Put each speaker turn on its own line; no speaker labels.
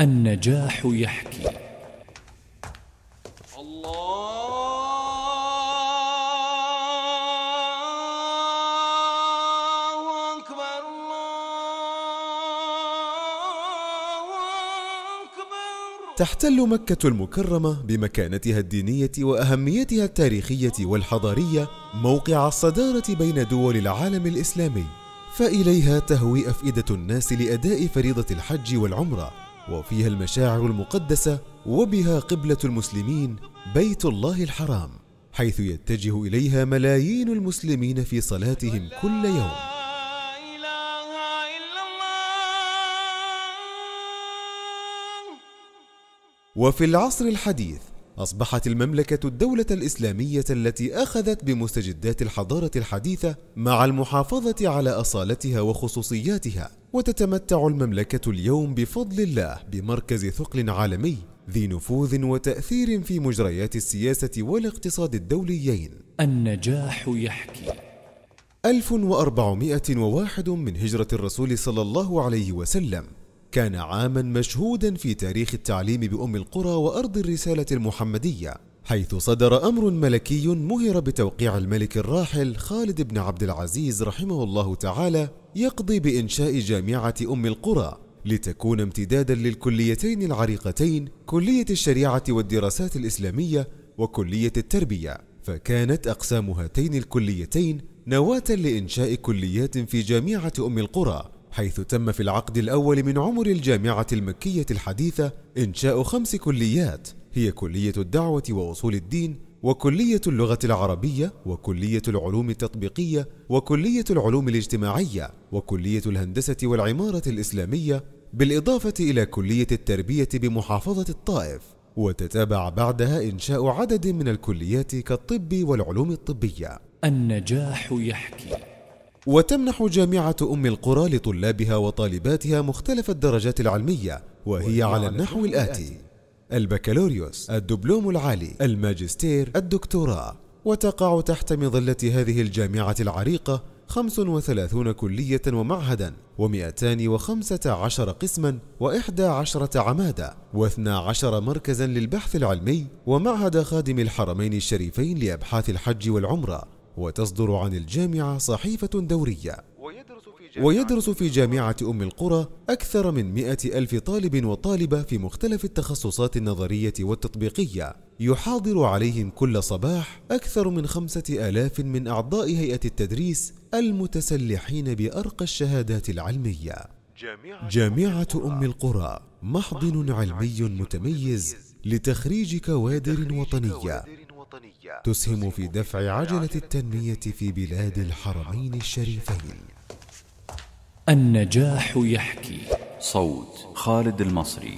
النجاح يحكي تحتل مكة المكرمة بمكانتها الدينية وأهميتها التاريخية والحضارية موقع الصدارة بين دول العالم الإسلامي فإليها تهوي أفئدة الناس لأداء فريضة الحج والعمرة وفيها المشاعر المقدسة وبها قبلة المسلمين بيت الله الحرام حيث يتجه إليها ملايين المسلمين في صلاتهم كل يوم وفي العصر الحديث أصبحت المملكة الدولة الإسلامية التي أخذت بمستجدات الحضارة الحديثة مع المحافظة على أصالتها وخصوصياتها وتتمتع المملكة اليوم بفضل الله بمركز ثقل عالمي ذي نفوذ وتأثير في مجريات السياسة والاقتصاد الدوليين. النجاح يحكي 1401 من هجرة الرسول صلى الله عليه وسلم كان عاما مشهودا في تاريخ التعليم بأم القرى وأرض الرسالة المحمدية حيث صدر أمر ملكي مهر بتوقيع الملك الراحل خالد بن عبد العزيز رحمه الله تعالى يقضي بإنشاء جامعة أم القرى لتكون امتدادا للكليتين العريقتين كلية الشريعة والدراسات الإسلامية وكلية التربية فكانت أقسام هاتين الكليتين نواة لإنشاء كليات في جامعة أم القرى حيث تم في العقد الأول من عمر الجامعة المكية الحديثة إنشاء خمس كليات هي كلية الدعوة وأصول الدين وكلية اللغة العربية وكلية العلوم التطبيقية وكلية العلوم الاجتماعية وكلية الهندسة والعمارة الإسلامية بالإضافة إلى كلية التربية بمحافظة الطائف وتتابع بعدها إنشاء عدد من الكليات كالطب والعلوم الطبية النجاح يحكي وتمنح جامعة أم القرى لطلابها وطالباتها مختلف الدرجات العلمية وهي على النحو الآتي البكالوريوس الدبلوم العالي الماجستير الدكتوراه وتقع تحت مظلة هذه الجامعة العريقة 35 كلية ومعهدا و215 قسما و11 عمادة و12 مركزا للبحث العلمي ومعهد خادم الحرمين الشريفين لأبحاث الحج والعمرة وتصدر عن الجامعة صحيفة دورية ويدرس في جامعة أم القرى أكثر من مئة ألف طالب وطالبة في مختلف التخصصات النظرية والتطبيقية يحاضر عليهم كل صباح أكثر من خمسة آلاف من أعضاء هيئة التدريس المتسلحين بأرقى الشهادات العلمية جامعة أم القرى محضن علمي متميز لتخريج كوادر وطنية تسهم في دفع عجلة التنمية في بلاد الحرمين الشريفين النجاح يحكي صوت خالد المصري